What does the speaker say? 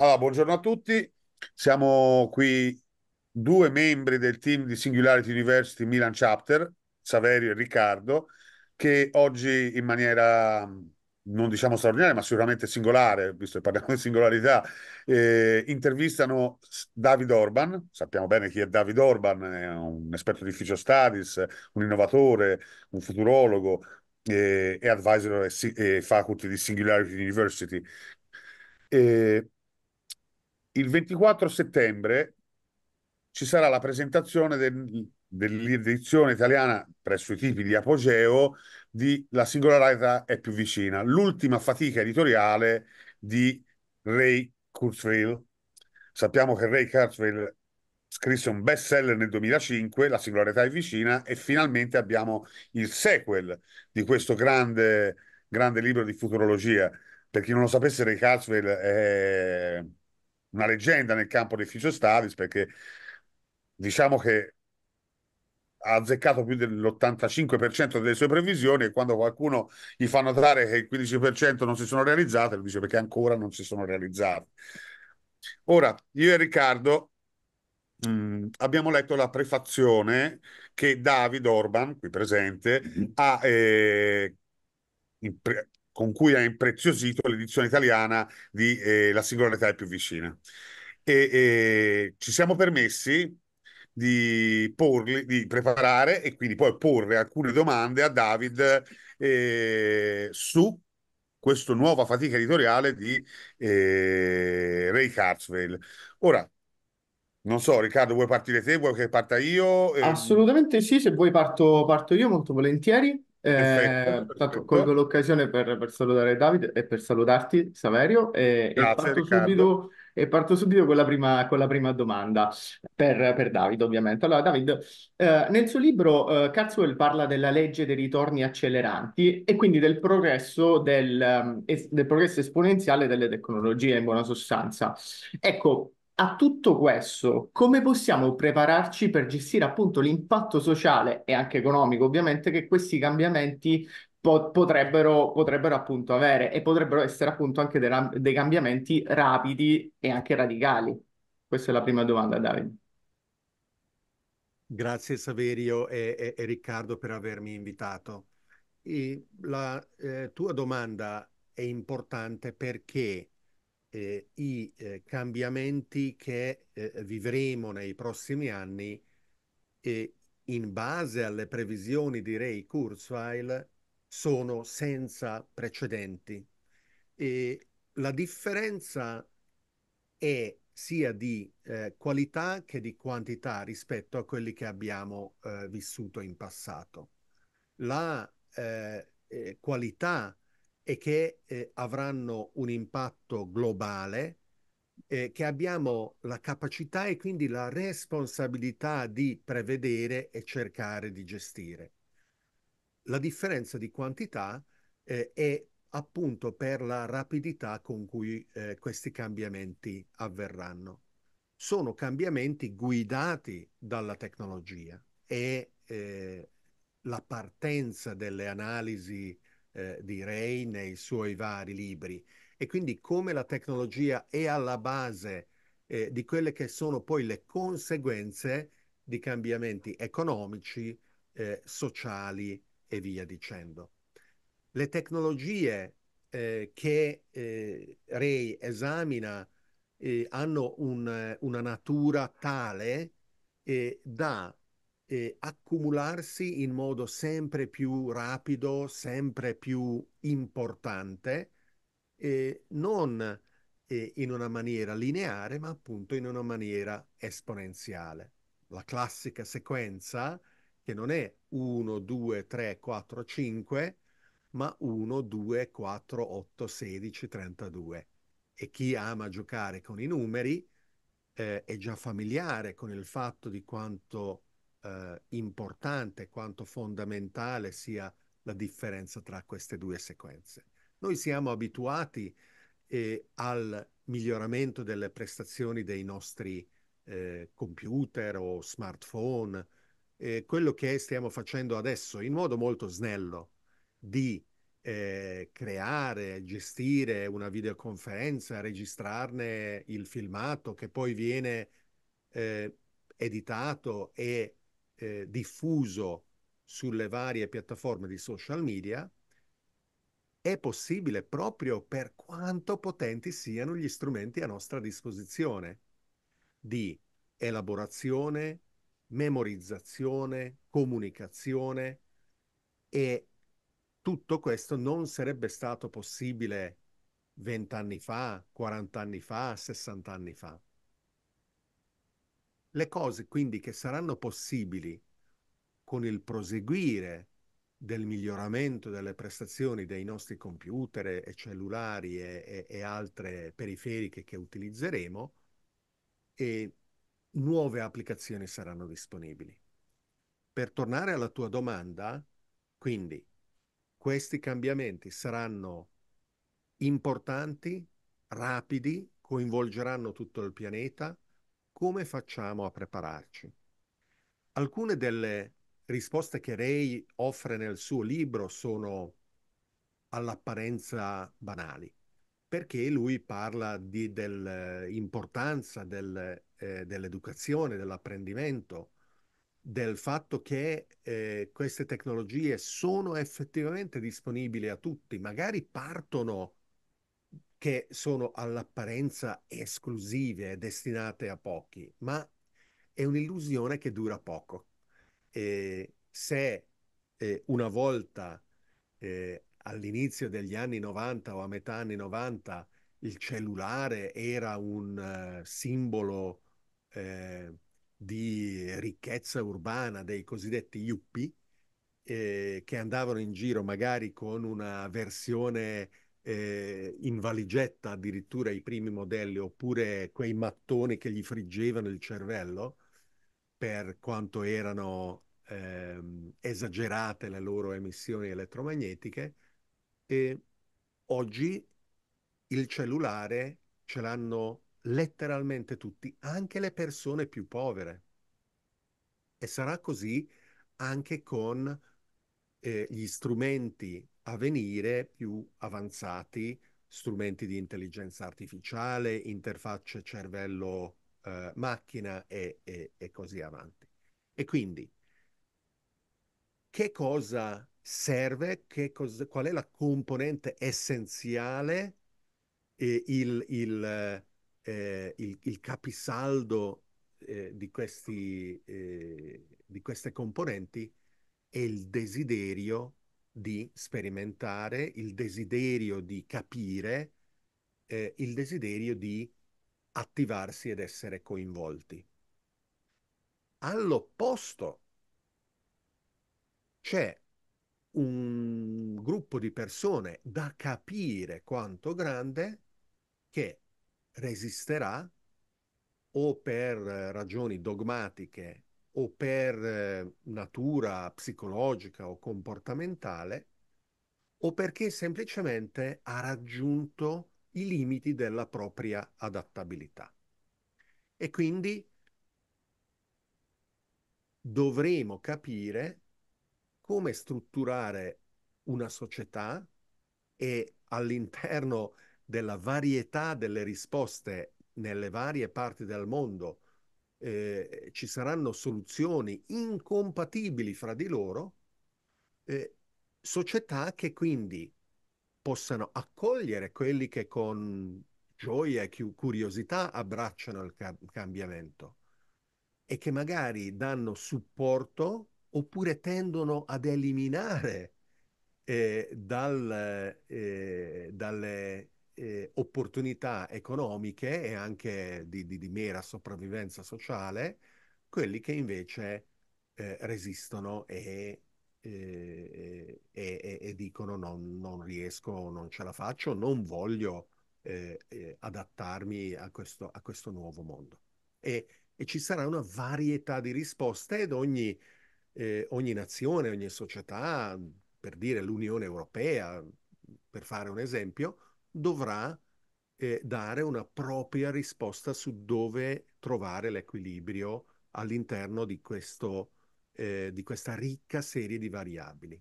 Allora, buongiorno a tutti. Siamo qui due membri del team di Singularity University Milan Chapter, Saverio e Riccardo, che oggi in maniera non diciamo straordinaria, ma sicuramente singolare, visto che parliamo di singolarità, eh, intervistano David Orban. Sappiamo bene chi è David Orban, è un esperto di Ficio Studies, un innovatore, un futurologo eh, e advisor e, e faculty di Singularity University. Eh, il 24 settembre ci sarà la presentazione del, dell'edizione italiana presso i tipi di Apogeo di La singolarità è più vicina, l'ultima fatica editoriale di Ray Kurzweil. Sappiamo che Ray Kurzweil scrisse un best seller nel 2005, La singolarità è vicina, e finalmente abbiamo il sequel di questo grande, grande libro di futurologia. Per chi non lo sapesse, Ray Kurzweil è una leggenda nel campo dei Fisio Studies perché diciamo che ha azzeccato più dell'85% delle sue previsioni e quando qualcuno gli fa notare che il 15% non si sono realizzate, lui dice perché ancora non si sono realizzate. Ora, io e Riccardo mh, mm, abbiamo letto la prefazione che David Orban, qui presente, mm-hmm. ha eh, pre- con cui ha impreziosito l'edizione italiana di eh, La singolarità è più vicina. E, e ci siamo permessi di, porli, di, preparare e quindi poi porre alcune domande a David eh, su questa nuova fatica editoriale di eh, Ray Carsvale. Ora, non so, Riccardo, vuoi partire te? Vuoi che parta io? Ehm Assolutamente sì, se vuoi parto, parto io molto volentieri. Perfetto, eh, perfetto. colgo l'occasione per, per, salutare Davide e per salutarti, Saverio, e, Grazie, e parto subito e parto subito con la prima, con la prima domanda per, per Davide, ovviamente. Allora, Davide, eh, nel suo libro eh, Carswell parla della legge dei ritorni acceleranti e quindi del progresso, del, ehm, del progresso esponenziale delle tecnologie in buona sostanza. Ecco, a tutto questo, come possiamo prepararci per gestire appunto l'impatto sociale e anche economico, ovviamente, che questi cambiamenti po- potrebbero, potrebbero appunto avere e potrebbero essere appunto anche dei, ra- dei cambiamenti rapidi e anche radicali? Questa è la prima domanda, Davide. Grazie Saverio e, e, e Riccardo per avermi invitato. E la eh, tua domanda è importante perché eh, i eh, cambiamenti che eh, vivremo nei prossimi anni e in base alle previsioni di Ray Kurzweil sono senza precedenti. E la differenza è sia di eh, qualità che di quantità rispetto a quelli che abbiamo eh, vissuto in passato. La eh, qualità e che eh, avranno un impatto globale, eh, che abbiamo la capacità e quindi la responsabilità di prevedere e cercare di gestire. La differenza di quantità eh, è appunto per la rapidità con cui eh, questi cambiamenti avverranno. Sono cambiamenti guidati dalla tecnologia e eh, la partenza delle analisi eh, di Ray nei suoi vari libri. E quindi come la tecnologia è alla base eh, di quelle che sono poi le conseguenze di cambiamenti economici, eh, sociali e via dicendo. Le tecnologie eh, che eh, Ray esamina eh, hanno un, una natura tale da eh, accumularsi in modo sempre più rapido, sempre più importante, eh, non eh, in una maniera lineare, ma appunto in una maniera esponenziale. La classica sequenza che non è 1, 2, 3, 4, 5, ma 1, 2, 4, 8, 16, 32. E chi ama giocare con i numeri eh, è già familiare con il fatto di quanto eh, importante quanto fondamentale sia la differenza tra queste due sequenze. Noi siamo abituati eh, al miglioramento delle prestazioni dei nostri eh, computer o smartphone, eh, quello che stiamo facendo adesso in modo molto snello di eh, creare, gestire una videoconferenza, registrarne il filmato che poi viene eh, editato e eh, diffuso sulle varie piattaforme di social media è possibile proprio per quanto potenti siano gli strumenti a nostra disposizione di elaborazione, memorizzazione, comunicazione e tutto questo non sarebbe stato possibile vent'anni fa, 40 anni fa, 60 anni fa. Le cose quindi che saranno possibili con il proseguire del miglioramento delle prestazioni dei nostri computer e cellulari e, e, e altre periferiche che utilizzeremo, e nuove applicazioni saranno disponibili. Per tornare alla tua domanda, quindi questi cambiamenti saranno importanti, rapidi, coinvolgeranno tutto il pianeta, come facciamo a prepararci? Alcune delle risposte che Ray offre nel suo libro sono all'apparenza banali, perché lui parla di, dell'importanza del, eh, dell'educazione, dell'apprendimento, del fatto che eh, queste tecnologie sono effettivamente disponibili a tutti, magari partono che sono all'apparenza esclusive e destinate a pochi, ma è un'illusione che dura poco. E se eh, una volta eh, all'inizio degli anni 90 o a metà anni 90 il cellulare era un uh, simbolo eh, di ricchezza urbana dei cosiddetti yuppie, eh, che andavano in giro magari con una versione eh, in valigetta addirittura i primi modelli oppure quei mattoni che gli friggevano il cervello per quanto erano ehm, esagerate le loro emissioni elettromagnetiche e oggi il cellulare ce l'hanno letteralmente tutti, anche le persone più povere. E sarà così anche con eh, gli strumenti avvenire più avanzati, strumenti di intelligenza artificiale, interfacce cervello-macchina eh, e, e, e così avanti. E quindi, che cosa serve, che cos- qual è la componente essenziale, eh, il, il, eh, il, il, capisaldo eh, di, questi, eh, di queste componenti è il desiderio di sperimentare, il desiderio di capire, eh, il desiderio di attivarsi ed essere coinvolti. All'opposto c'è un gruppo di persone da capire quanto grande che resisterà o per ragioni dogmatiche o per eh, natura psicologica o comportamentale, o perché semplicemente ha raggiunto i limiti della propria adattabilità. E quindi dovremo capire come strutturare una società e all'interno della varietà delle risposte nelle varie parti del mondo eh, ci saranno soluzioni incompatibili fra di loro, eh, società che quindi possano accogliere quelli che con gioia e curiosità abbracciano il ca- cambiamento e che magari danno supporto oppure tendono ad eliminare eh, dal, eh, dalle eh, opportunità economiche e anche di, di, di, mera sopravvivenza sociale, quelli che invece eh, resistono e, eh, e, e, e dicono non, non, riesco, non ce la faccio, non voglio eh, eh, adattarmi a questo, a questo, nuovo mondo. E, ci sarà una varietà di risposte ed ogni, ogni nazione, ogni società, per dire l'Unione Europea, per fare un esempio, dovrà eh, dare una propria risposta su dove trovare l'equilibrio all'interno di, eh, di questa ricca serie di variabili.